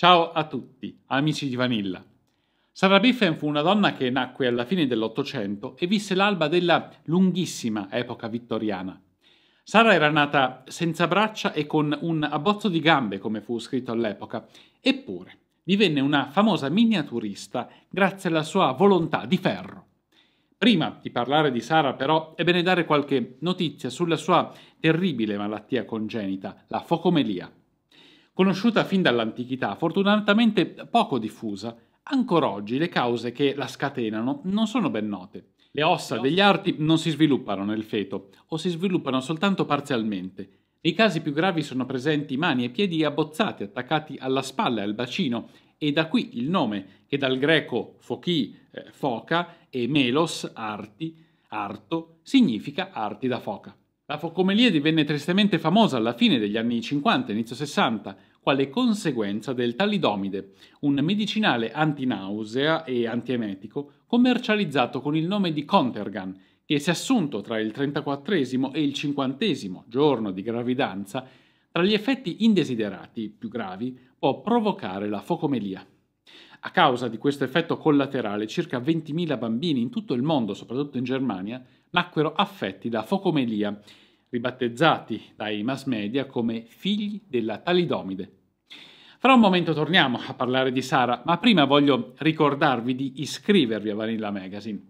Ciao a tutti, amici di Vanilla. Sara Biffen fu una donna che nacque alla fine dell'Ottocento e visse l'alba della lunghissima epoca vittoriana. Sara era nata senza braccia e con un abbozzo di gambe, come fu scritto all'epoca, eppure divenne una famosa miniaturista grazie alla sua volontà di ferro. Prima di parlare di Sara, però, è bene dare qualche notizia sulla sua terribile malattia congenita, la focomelia conosciuta fin dall'antichità, fortunatamente poco diffusa, ancora oggi le cause che la scatenano non sono ben note. Le ossa degli arti non si sviluppano nel feto o si sviluppano soltanto parzialmente. Nei casi più gravi sono presenti mani e piedi abbozzati, attaccati alla spalla e al bacino, e da qui il nome, che dal greco fochi, eh, foca, e melos, arti, arto, significa arti da foca. La focomelia divenne tristemente famosa alla fine degli anni 50 inizio 60 quale conseguenza del talidomide, un medicinale antinausea e antiemetico commercializzato con il nome di Contergan, che si è assunto tra il 34 e il 50 giorno di gravidanza, tra gli effetti indesiderati più gravi può provocare la focomelia. A causa di questo effetto collaterale, circa 20.000 bambini in tutto il mondo, soprattutto in Germania, nacquero affetti da focomelia, ribattezzati dai mass media come figli della talidomide. Fra un momento torniamo a parlare di Sara, ma prima voglio ricordarvi di iscrivervi a Vanilla Magazine.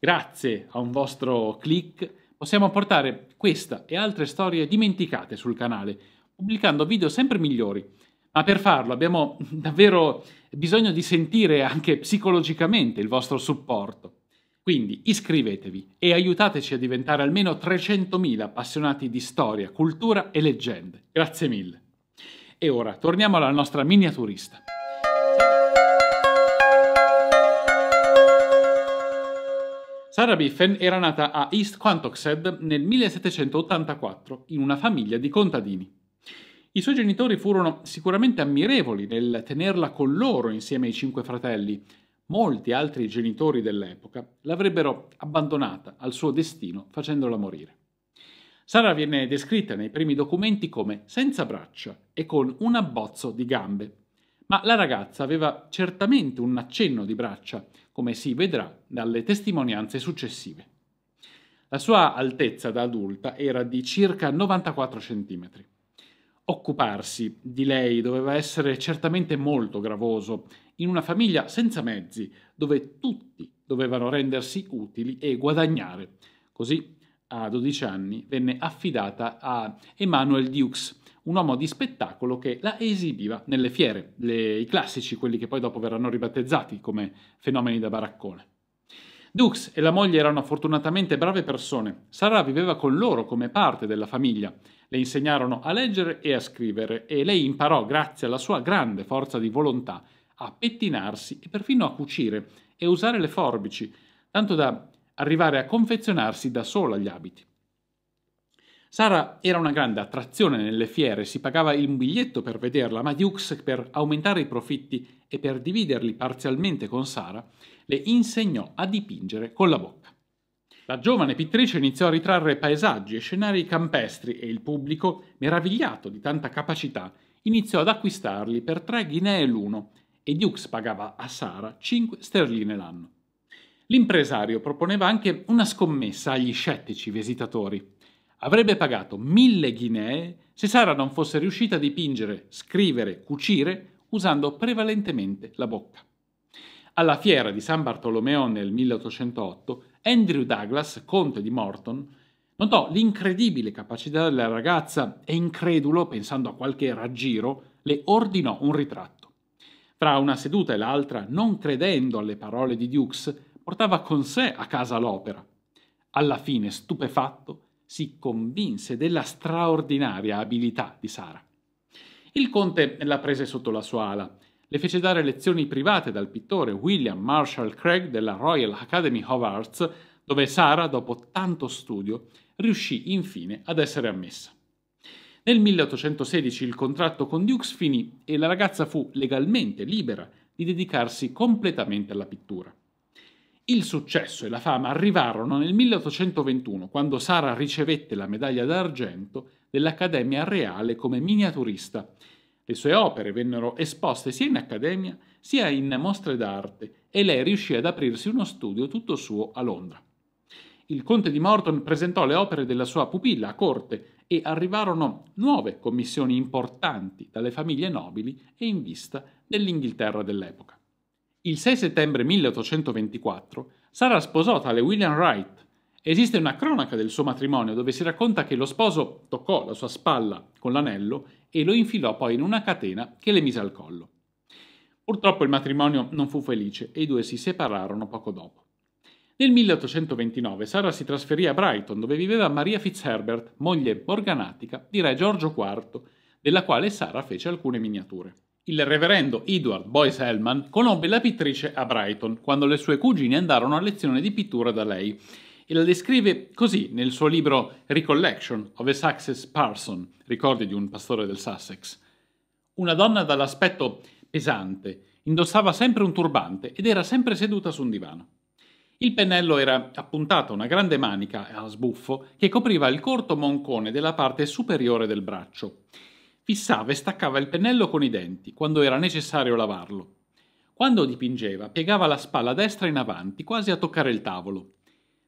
Grazie a un vostro click possiamo portare questa e altre storie dimenticate sul canale, pubblicando video sempre migliori ma per farlo abbiamo davvero bisogno di sentire anche psicologicamente il vostro supporto. Quindi iscrivetevi e aiutateci a diventare almeno 300.000 appassionati di storia, cultura e leggende. Grazie mille. E ora torniamo alla nostra miniaturista. Sarah Biffen era nata a East Quantoxed nel 1784 in una famiglia di contadini. I suoi genitori furono sicuramente ammirevoli nel tenerla con loro insieme ai cinque fratelli. Molti altri genitori dell'epoca l'avrebbero abbandonata al suo destino facendola morire. Sara viene descritta nei primi documenti come senza braccia e con un abbozzo di gambe, ma la ragazza aveva certamente un accenno di braccia, come si vedrà dalle testimonianze successive. La sua altezza da adulta era di circa 94 cm. Occuparsi di lei doveva essere certamente molto gravoso, in una famiglia senza mezzi, dove tutti dovevano rendersi utili e guadagnare. Così, a 12 anni, venne affidata a Emmanuel Dukes, un uomo di spettacolo che la esibiva nelle fiere, le, i classici, quelli che poi dopo verranno ribattezzati come fenomeni da baraccone. Dux e la moglie erano fortunatamente brave persone. Sara viveva con loro come parte della famiglia. Le insegnarono a leggere e a scrivere e lei imparò, grazie alla sua grande forza di volontà, a pettinarsi e perfino a cucire e usare le forbici, tanto da arrivare a confezionarsi da sola gli abiti. Sara era una grande attrazione nelle fiere, si pagava il biglietto per vederla, ma Dukes, per aumentare i profitti e per dividerli parzialmente con Sara, le insegnò a dipingere con la bocca. La giovane pittrice iniziò a ritrarre paesaggi e scenari campestri e il pubblico, meravigliato di tanta capacità, iniziò ad acquistarli per 3 guinee l'uno e Dukes pagava a Sara 5 sterline l'anno. L'impresario proponeva anche una scommessa agli scettici visitatori. Avrebbe pagato mille guinee se Sara non fosse riuscita a dipingere, scrivere, cucire usando prevalentemente la bocca. Alla fiera di San Bartolomeo nel 1808, Andrew Douglas, conte di Morton, notò l'incredibile capacità della ragazza e incredulo, pensando a qualche raggiro, le ordinò un ritratto. Fra una seduta e l'altra, non credendo alle parole di Dukes, portava con sé a casa l'opera. Alla fine, stupefatto, si convinse della straordinaria abilità di Sara. Il conte la prese sotto la sua ala, le fece dare lezioni private dal pittore William Marshall Craig della Royal Academy of Arts, dove Sara, dopo tanto studio, riuscì infine ad essere ammessa. Nel 1816 il contratto con Dukes finì e la ragazza fu legalmente libera di dedicarsi completamente alla pittura. Il successo e la fama arrivarono nel 1821, quando Sara ricevette la medaglia d'argento dell'Accademia Reale come miniaturista. Le sue opere vennero esposte sia in accademia sia in mostre d'arte e lei riuscì ad aprirsi uno studio tutto suo a Londra. Il conte di Morton presentò le opere della sua pupilla a corte e arrivarono nuove commissioni importanti dalle famiglie nobili e in vista dell'Inghilterra dell'epoca. Il 6 settembre 1824 Sara sposò tale William Wright. Esiste una cronaca del suo matrimonio dove si racconta che lo sposo toccò la sua spalla con l'anello e lo infilò poi in una catena che le mise al collo. Purtroppo il matrimonio non fu felice e i due si separarono poco dopo. Nel 1829 Sara si trasferì a Brighton dove viveva Maria Fitzherbert, moglie morganatica di re Giorgio IV, della quale Sara fece alcune miniature. Il reverendo Edward Boyce Hellman conobbe la pittrice a Brighton quando le sue cugine andarono a lezione di pittura da lei e la descrive così nel suo libro Recollection of a Sussex Parson, ricordi di un pastore del Sussex. Una donna dall'aspetto pesante, indossava sempre un turbante ed era sempre seduta su un divano. Il pennello era appuntato a una grande manica a sbuffo che copriva il corto moncone della parte superiore del braccio Fissava e staccava il pennello con i denti, quando era necessario lavarlo. Quando dipingeva, piegava la spalla destra in avanti, quasi a toccare il tavolo.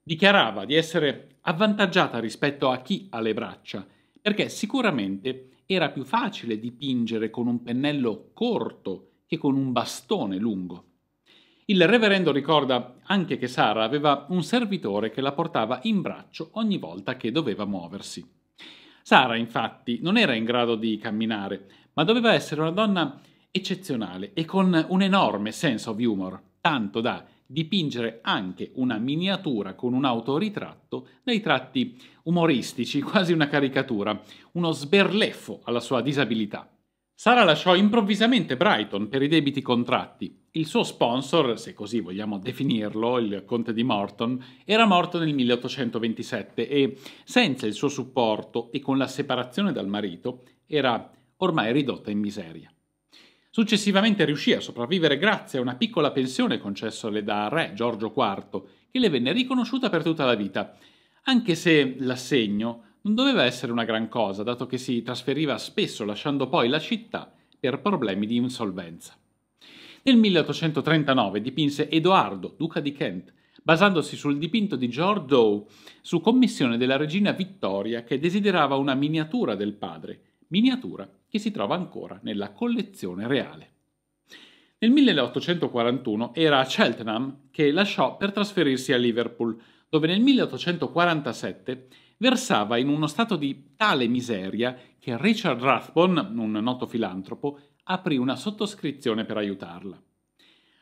Dichiarava di essere avvantaggiata rispetto a chi ha le braccia, perché sicuramente era più facile dipingere con un pennello corto che con un bastone lungo. Il reverendo ricorda anche che Sara aveva un servitore che la portava in braccio ogni volta che doveva muoversi. Sara, infatti, non era in grado di camminare, ma doveva essere una donna eccezionale e con un enorme senso of humor, tanto da dipingere anche una miniatura con un autoritratto dai tratti umoristici, quasi una caricatura, uno sberleffo alla sua disabilità. Sara lasciò improvvisamente Brighton per i debiti contratti. Il suo sponsor, se così vogliamo definirlo, il conte di Morton, era morto nel 1827 e, senza il suo supporto e con la separazione dal marito, era ormai ridotta in miseria. Successivamente riuscì a sopravvivere grazie a una piccola pensione concessole da re Giorgio IV, che le venne riconosciuta per tutta la vita, anche se l'assegno non doveva essere una gran cosa, dato che si trasferiva spesso lasciando poi la città per problemi di insolvenza. Nel 1839 dipinse Edoardo, duca di Kent, basandosi sul dipinto di George Doe su commissione della regina Vittoria che desiderava una miniatura del padre, miniatura che si trova ancora nella collezione reale. Nel 1841 era a Cheltenham che lasciò per trasferirsi a Liverpool, dove nel 1847 versava in uno stato di tale miseria che Richard Rathbone, un noto filantropo, aprì una sottoscrizione per aiutarla.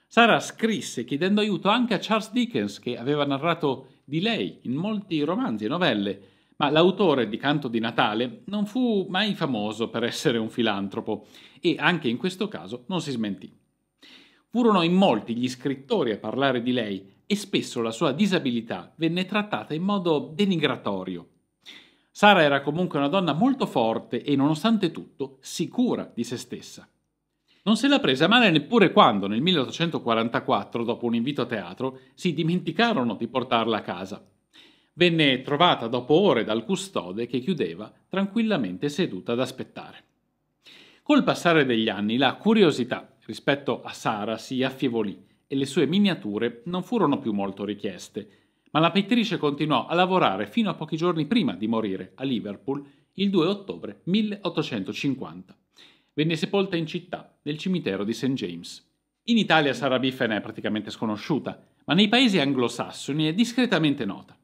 Sara scrisse chiedendo aiuto anche a Charles Dickens, che aveva narrato di lei in molti romanzi e novelle, ma l'autore di Canto di Natale non fu mai famoso per essere un filantropo e anche in questo caso non si smentì. Furono in molti gli scrittori a parlare di lei, e spesso la sua disabilità venne trattata in modo denigratorio. Sara era comunque una donna molto forte e, nonostante tutto, sicura di se stessa. Non se l'ha presa male neppure quando, nel 1844, dopo un invito a teatro, si dimenticarono di portarla a casa. Venne trovata dopo ore dal custode che chiudeva, tranquillamente seduta ad aspettare. Col passare degli anni la curiosità rispetto a Sara si affievolì e le sue miniature non furono più molto richieste, ma la pittrice continuò a lavorare fino a pochi giorni prima di morire a Liverpool il 2 ottobre 1850. Venne sepolta in città, nel cimitero di St. James. In Italia Sara Biffen è praticamente sconosciuta, ma nei paesi anglosassoni è discretamente nota.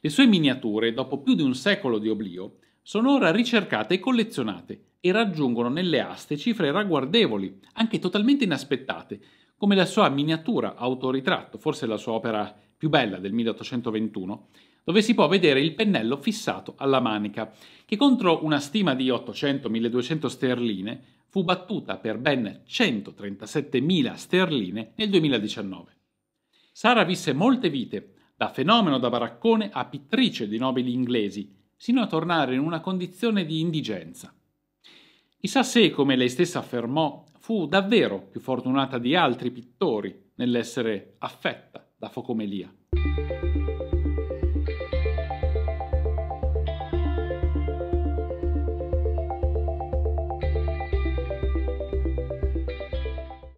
Le sue miniature, dopo più di un secolo di oblio, sono ora ricercate e collezionate e raggiungono nelle aste cifre ragguardevoli, anche totalmente inaspettate, come la sua miniatura autoritratto, forse la sua opera più bella del 1821, dove si può vedere il pennello fissato alla manica, che contro una stima di 800-1200 sterline fu battuta per ben 137.000 sterline nel 2019. Sara visse molte vite, da fenomeno da baraccone a pittrice di nobili inglesi, sino a tornare in una condizione di indigenza. Chissà se, come lei stessa affermò, fu davvero più fortunata di altri pittori nell'essere affetta da Focomelia.